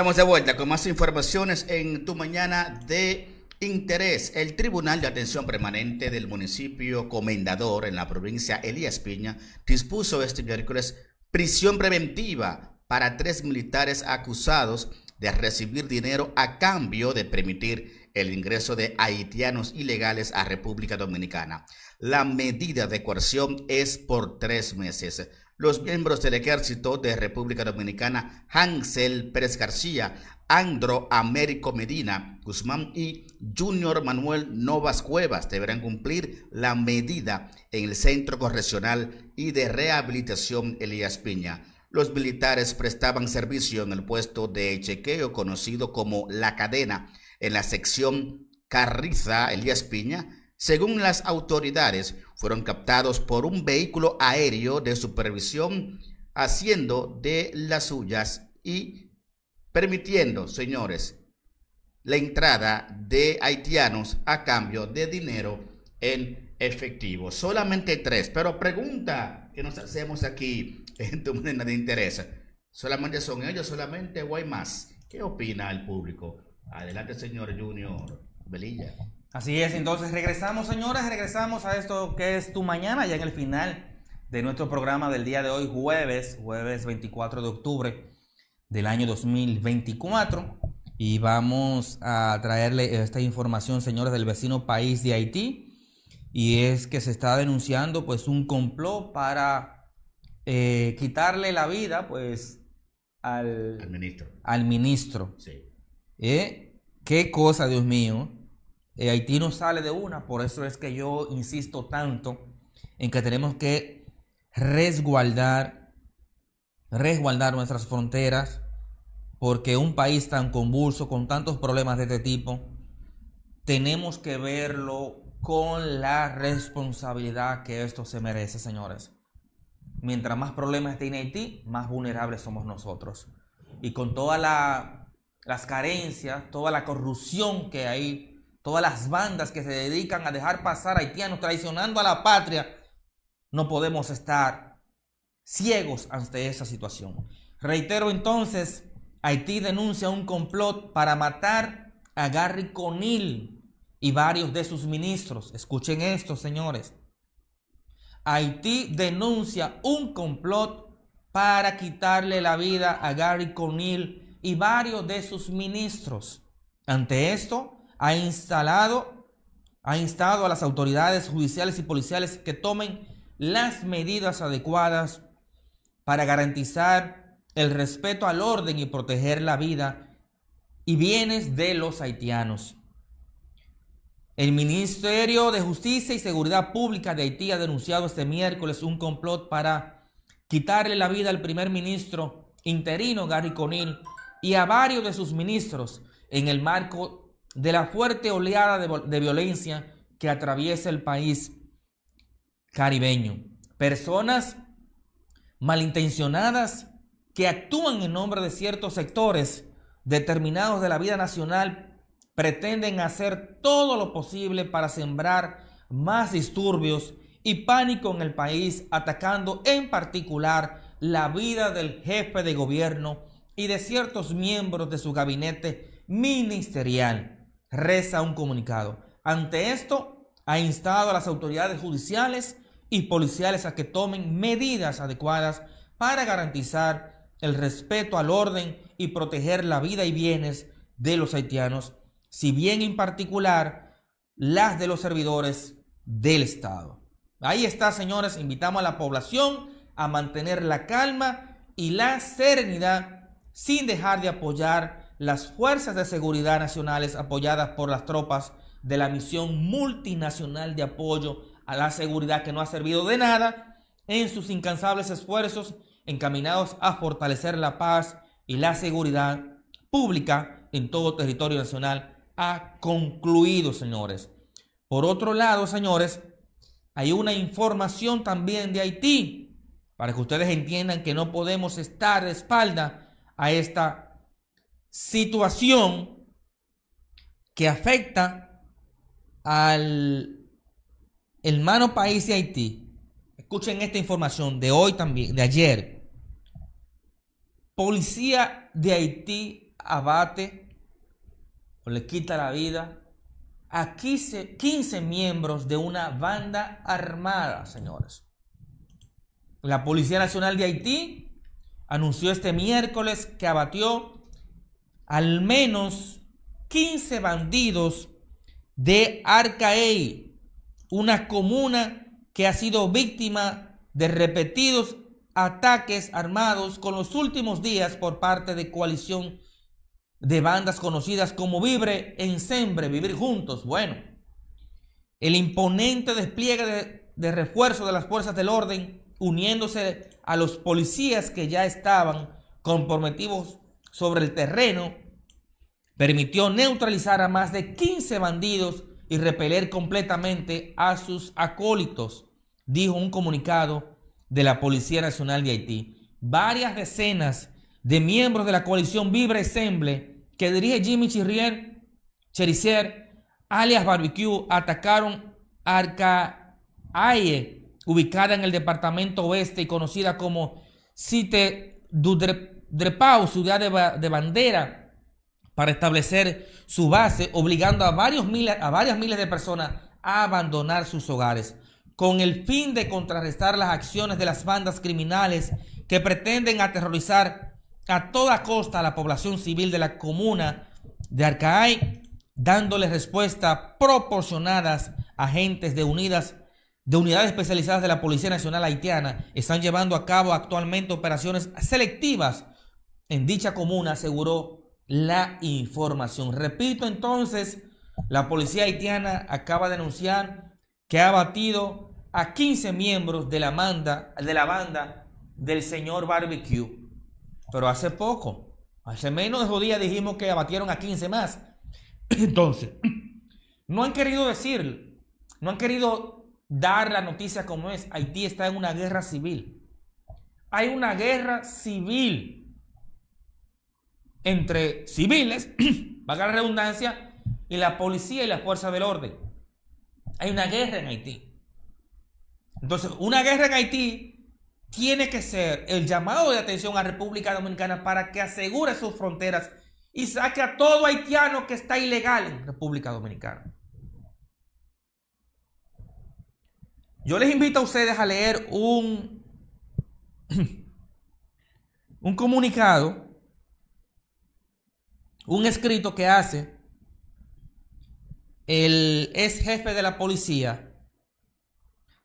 Estamos de vuelta con más informaciones en tu mañana de interés. El Tribunal de Atención Permanente del municipio Comendador en la provincia Elías Piña dispuso este miércoles prisión preventiva para tres militares acusados de recibir dinero a cambio de permitir el ingreso de haitianos ilegales a República Dominicana. La medida de coerción es por tres meses los miembros del Ejército de República Dominicana Hansel Pérez García, Andro Américo Medina Guzmán y Junior Manuel Novas Cuevas deberán cumplir la medida en el Centro Correccional y de Rehabilitación Elías Piña. Los militares prestaban servicio en el puesto de chequeo conocido como La Cadena, en la sección Carriza Elías Piña, según las autoridades, fueron captados por un vehículo aéreo de supervisión haciendo de las suyas y permitiendo, señores, la entrada de haitianos a cambio de dinero en efectivo. Solamente tres, pero pregunta que nos hacemos aquí en tu manera de interés. ¿Solamente son ellos? ¿Solamente o hay más? ¿Qué opina el público? Adelante, señor Junior Belilla. Así es, entonces regresamos, señoras, regresamos a esto que es tu mañana, ya en el final de nuestro programa del día de hoy, jueves, jueves 24 de octubre del año 2024. Y vamos a traerle esta información, señores, del vecino país de Haití. Y es que se está denunciando pues un complot para eh, quitarle la vida pues al, ministro. Al ministro. Sí. Eh, ¿Qué cosa, Dios mío? Eh, Haití no sale de una, por eso es que yo insisto tanto en que tenemos que resguardar, resguardar nuestras fronteras, porque un país tan convulso, con tantos problemas de este tipo, tenemos que verlo con la responsabilidad que esto se merece, señores. Mientras más problemas tiene Haití, más vulnerables somos nosotros. Y con todas las carencias, toda la corrupción que hay todas las bandas que se dedican a dejar pasar a haitianos traicionando a la patria, no podemos estar ciegos ante esa situación. Reitero entonces, Haití denuncia un complot para matar a Gary Conil y varios de sus ministros. Escuchen esto, señores. Haití denuncia un complot para quitarle la vida a Gary Conil y varios de sus ministros. Ante esto, ha instalado, ha instado a las autoridades judiciales y policiales que tomen las medidas adecuadas para garantizar el respeto al orden y proteger la vida y bienes de los haitianos. El Ministerio de Justicia y Seguridad Pública de Haití ha denunciado este miércoles un complot para quitarle la vida al primer ministro interino Gary Conil y a varios de sus ministros en el marco de la fuerte oleada de, de violencia que atraviesa el país caribeño. Personas malintencionadas que actúan en nombre de ciertos sectores determinados de la vida nacional pretenden hacer todo lo posible para sembrar más disturbios y pánico en el país, atacando en particular la vida del jefe de gobierno y de ciertos miembros de su gabinete ministerial reza un comunicado. Ante esto, ha instado a las autoridades judiciales y policiales a que tomen medidas adecuadas para garantizar el respeto al orden y proteger la vida y bienes de los haitianos, si bien en particular las de los servidores del Estado. Ahí está, señores, invitamos a la población a mantener la calma y la serenidad sin dejar de apoyar las fuerzas de seguridad nacionales apoyadas por las tropas de la misión multinacional de apoyo a la seguridad que no ha servido de nada en sus incansables esfuerzos encaminados a fortalecer la paz y la seguridad pública en todo territorio nacional ha concluido, señores. Por otro lado, señores, hay una información también de Haití para que ustedes entiendan que no podemos estar de espalda a esta situación que afecta al hermano país de Haití. Escuchen esta información de hoy también, de ayer. Policía de Haití abate o le quita la vida a 15, miembros de una banda armada, señores. La Policía Nacional de Haití anunció este miércoles que abatió al menos 15 bandidos de Arcaei, una comuna que ha sido víctima de repetidos ataques armados con los últimos días por parte de coalición de bandas conocidas como Vibre, Sembre, Vivir Juntos. Bueno, el imponente despliegue de, refuerzo de las fuerzas del orden uniéndose a los policías que ya estaban comprometidos sobre el terreno permitió neutralizar a más de 15 bandidos y repeler completamente a sus acólitos, dijo un comunicado de la Policía Nacional de Haití. Varias decenas de miembros de la coalición Vibre Ensemble, que dirige Jimmy Chirrier, Cherisier, alias Barbecue, atacaron Arca Arcaye, ubicada en el departamento oeste y conocida como Cite Dudre Drepau, ciudad de, de bandera, para establecer su base, obligando a, varios miles, a varias miles de personas a abandonar sus hogares, con el fin de contrarrestar las acciones de las bandas criminales que pretenden aterrorizar a toda costa a la población civil de la comuna de Arcaay, dándole respuesta proporcionadas a agentes de unidas de unidades especializadas de la Policía Nacional Haitiana están llevando a cabo actualmente operaciones selectivas en dicha comuna, aseguró la información. Repito entonces, la policía haitiana acaba de anunciar que ha abatido a 15 miembros de la banda, de la banda del señor Barbecue. Pero hace poco, hace menos de dos días dijimos que abatieron a 15 más. Entonces, no han querido decir, no han querido dar la noticia como es. Haití está en una guerra civil. Hay una guerra civil entre civiles, valga la redundancia, y la policía y las fuerzas del orden. Hay una guerra en Haití. Entonces, una guerra en Haití tiene que ser el llamado de atención a República Dominicana para que asegure sus fronteras y saque a todo haitiano que está ilegal en República Dominicana. Yo les invito a ustedes a leer un, un comunicado un escrito que hace el ex jefe de la policía,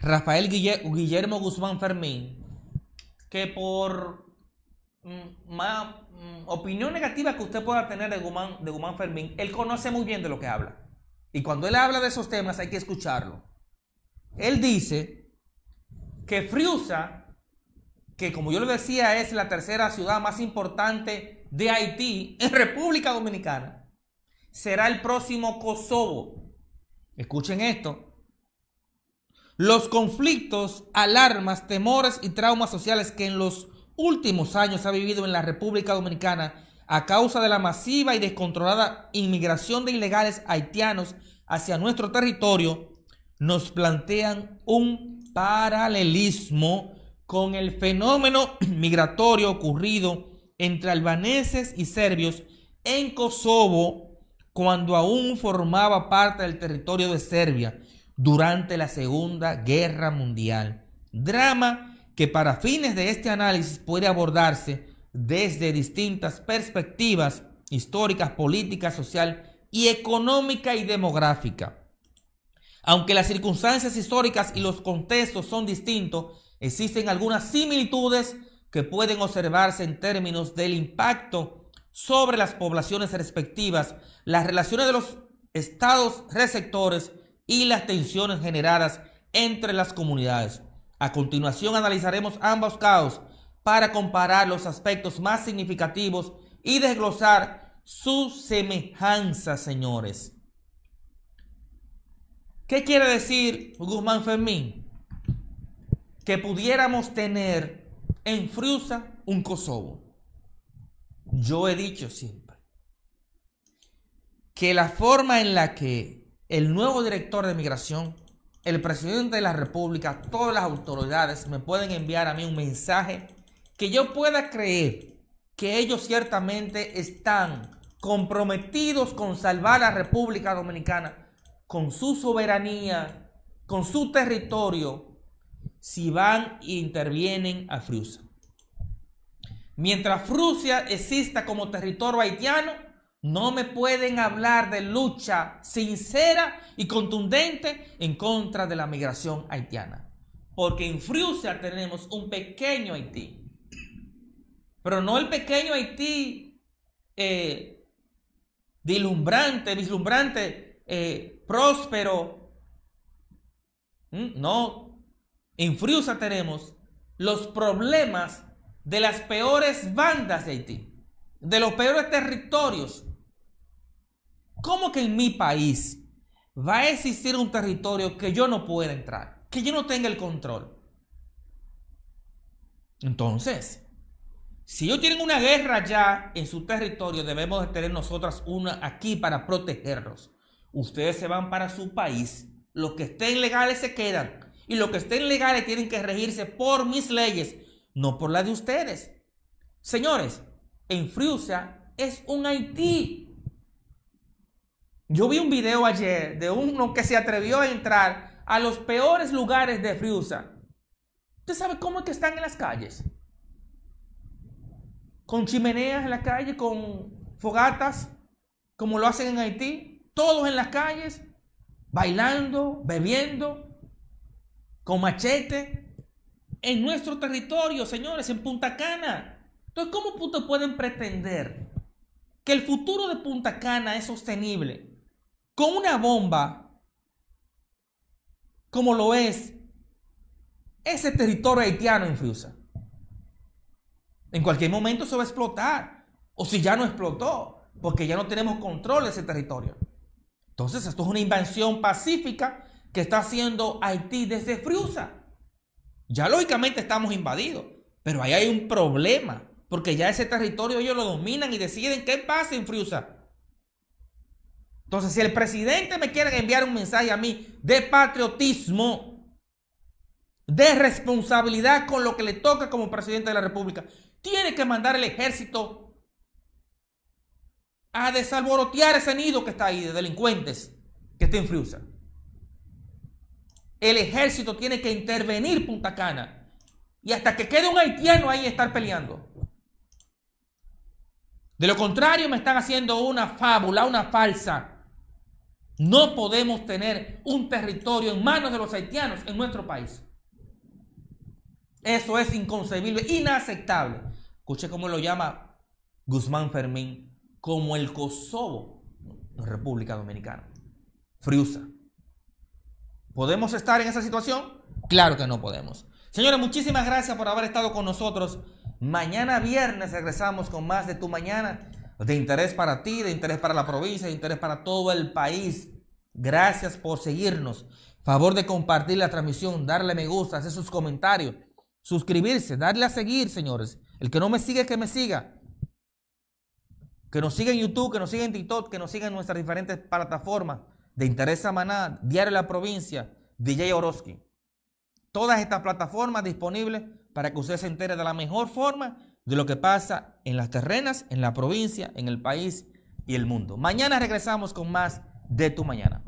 Rafael Guillermo Guzmán Fermín, que por mm, mm, opinión negativa que usted pueda tener de Guzmán, de Guzmán Fermín, él conoce muy bien de lo que habla. Y cuando él habla de esos temas hay que escucharlo. Él dice que Friusa, que como yo le decía es la tercera ciudad más importante de Haití en República Dominicana será el próximo Kosovo. Escuchen esto. Los conflictos, alarmas, temores y traumas sociales que en los últimos años ha vivido en la República Dominicana a causa de la masiva y descontrolada inmigración de ilegales haitianos hacia nuestro territorio, nos plantean un paralelismo con el fenómeno migratorio ocurrido entre albaneses y serbios en Kosovo cuando aún formaba parte del territorio de Serbia durante la Segunda Guerra Mundial. Drama que para fines de este análisis puede abordarse desde distintas perspectivas históricas, políticas, social y económica y demográfica. Aunque las circunstancias históricas y los contextos son distintos, existen algunas similitudes que pueden observarse en términos del impacto sobre las poblaciones respectivas, las relaciones de los estados receptores y las tensiones generadas entre las comunidades. A continuación analizaremos ambos casos para comparar los aspectos más significativos y desglosar sus semejanzas, señores. ¿Qué quiere decir Guzmán Fermín? Que pudiéramos tener en un Kosovo. Yo he dicho siempre que la forma en la que el nuevo director de migración, el presidente de la República, todas las autoridades me pueden enviar a mí un mensaje que yo pueda creer que ellos ciertamente están comprometidos con salvar a la República Dominicana, con su soberanía, con su territorio, si van e intervienen a Frusia. Mientras Frusia exista como territorio haitiano, no me pueden hablar de lucha sincera y contundente en contra de la migración haitiana. Porque en Frusia tenemos un pequeño Haití. Pero no el pequeño Haití eh, dilumbrante, vislumbrante, eh, próspero. Mm, no, en Friusa tenemos los problemas de las peores bandas de Haití, de los peores territorios. ¿Cómo que en mi país va a existir un territorio que yo no pueda entrar, que yo no tenga el control? Entonces, si ellos tienen una guerra ya en su territorio, debemos tener nosotras una aquí para protegerlos. Ustedes se van para su país, los que estén legales se quedan, y lo que estén legales tienen que regirse por mis leyes, no por las de ustedes. Señores, en Friusa es un Haití. Yo vi un video ayer de uno que se atrevió a entrar a los peores lugares de Friusa. ¿Usted sabe cómo es que están en las calles? Con chimeneas en la calle, con fogatas, como lo hacen en Haití. Todos en las calles, bailando, bebiendo con machete en nuestro territorio, señores, en Punta Cana. Entonces, ¿cómo pueden pretender que el futuro de Punta Cana es sostenible con una bomba como lo es ese territorio haitiano en Fusa? En cualquier momento se va a explotar, o si ya no explotó, porque ya no tenemos control de ese territorio. Entonces, esto es una invasión pacífica que está haciendo Haití desde Friusa. Ya lógicamente estamos invadidos, pero ahí hay un problema, porque ya ese territorio ellos lo dominan y deciden qué pasa en Friusa. Entonces, si el presidente me quiere enviar un mensaje a mí de patriotismo, de responsabilidad con lo que le toca como presidente de la República, tiene que mandar el ejército a desalborotear ese nido que está ahí de delincuentes que está en Friusa. El ejército tiene que intervenir Punta Cana. Y hasta que quede un haitiano ahí estar peleando. De lo contrario, me están haciendo una fábula, una falsa. No podemos tener un territorio en manos de los haitianos en nuestro país. Eso es inconcebible, inaceptable. Escuche cómo lo llama Guzmán Fermín como el Kosovo, República Dominicana. Friusa. ¿Podemos estar en esa situación? Claro que no podemos. Señores, muchísimas gracias por haber estado con nosotros. Mañana viernes regresamos con más de tu mañana, de interés para ti, de interés para la provincia, de interés para todo el país. Gracias por seguirnos. Favor de compartir la transmisión, darle me gusta, hacer sus comentarios, suscribirse, darle a seguir, señores. El que no me sigue, que me siga. Que nos siga en YouTube, que nos siga en TikTok, que nos siga en nuestras diferentes plataformas de Interés Samaná, Diario La Provincia, DJ Orozki. Todas estas plataformas disponibles para que usted se entere de la mejor forma de lo que pasa en las terrenas, en la provincia, en el país y el mundo. Mañana regresamos con más de tu mañana.